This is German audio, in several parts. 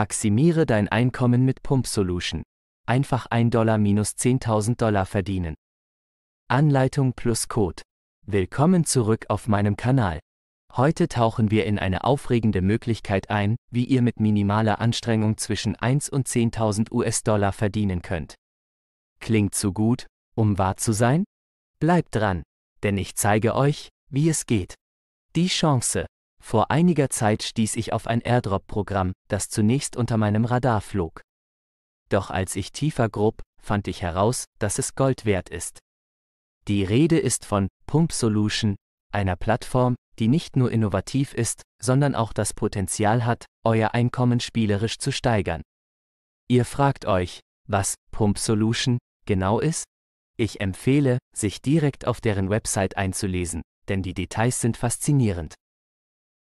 Maximiere dein Einkommen mit Pump Solution. Einfach 1 Dollar minus 10.000 Dollar verdienen. Anleitung plus Code. Willkommen zurück auf meinem Kanal. Heute tauchen wir in eine aufregende Möglichkeit ein, wie ihr mit minimaler Anstrengung zwischen 1 und 10.000 US-Dollar verdienen könnt. Klingt zu gut, um wahr zu sein? Bleibt dran, denn ich zeige euch, wie es geht. Die Chance, vor einiger Zeit stieß ich auf ein Airdrop-Programm, das zunächst unter meinem Radar flog. Doch als ich tiefer grub, fand ich heraus, dass es Gold wert ist. Die Rede ist von Pump Solution, einer Plattform, die nicht nur innovativ ist, sondern auch das Potenzial hat, euer Einkommen spielerisch zu steigern. Ihr fragt euch, was Pump Solution genau ist? Ich empfehle, sich direkt auf deren Website einzulesen, denn die Details sind faszinierend.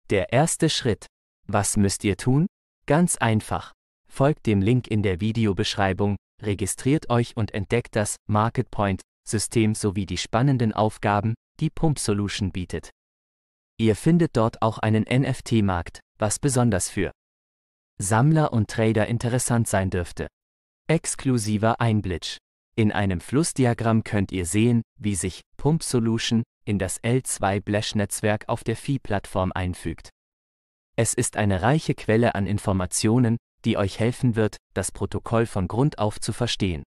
Der erste Schritt. Was müsst ihr tun? Ganz einfach. Folgt dem Link in der Videobeschreibung, registriert euch und entdeckt das marketpoint System sowie die spannenden Aufgaben, die Pump Solution bietet. Ihr findet dort auch einen NFT-Markt, was besonders für Sammler und Trader interessant sein dürfte. Exklusiver Einblick. In einem Flussdiagramm könnt ihr sehen, wie sich Pump Solution in das L2-Blash-Netzwerk auf der Phi-Plattform einfügt. Es ist eine reiche Quelle an Informationen, die euch helfen wird, das Protokoll von Grund auf zu verstehen.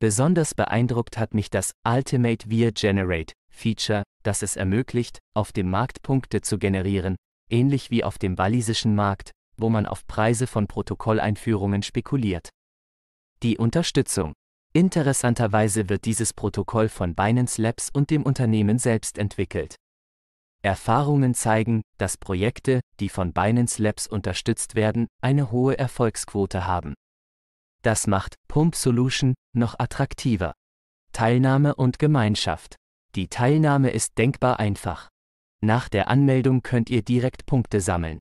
Besonders beeindruckt hat mich das Ultimate Via Generate Feature, das es ermöglicht, auf dem Markt Punkte zu generieren, ähnlich wie auf dem walisischen Markt, wo man auf Preise von Protokolleinführungen spekuliert. Die Unterstützung Interessanterweise wird dieses Protokoll von Binance Labs und dem Unternehmen selbst entwickelt. Erfahrungen zeigen, dass Projekte, die von Binance Labs unterstützt werden, eine hohe Erfolgsquote haben. Das macht Pump Solution noch attraktiver. Teilnahme und Gemeinschaft. Die Teilnahme ist denkbar einfach. Nach der Anmeldung könnt ihr direkt Punkte sammeln.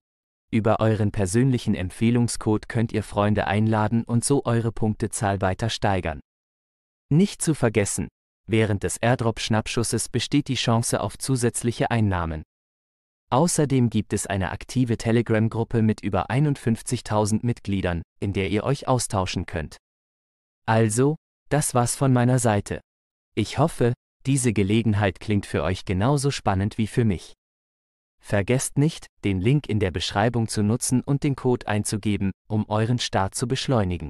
Über euren persönlichen Empfehlungscode könnt ihr Freunde einladen und so eure Punktezahl weiter steigern. Nicht zu vergessen, während des Airdrop-Schnappschusses besteht die Chance auf zusätzliche Einnahmen. Außerdem gibt es eine aktive Telegram-Gruppe mit über 51.000 Mitgliedern, in der ihr euch austauschen könnt. Also, das war's von meiner Seite. Ich hoffe, diese Gelegenheit klingt für euch genauso spannend wie für mich. Vergesst nicht, den Link in der Beschreibung zu nutzen und den Code einzugeben, um euren Start zu beschleunigen.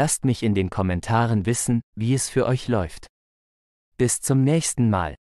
Lasst mich in den Kommentaren wissen, wie es für euch läuft. Bis zum nächsten Mal.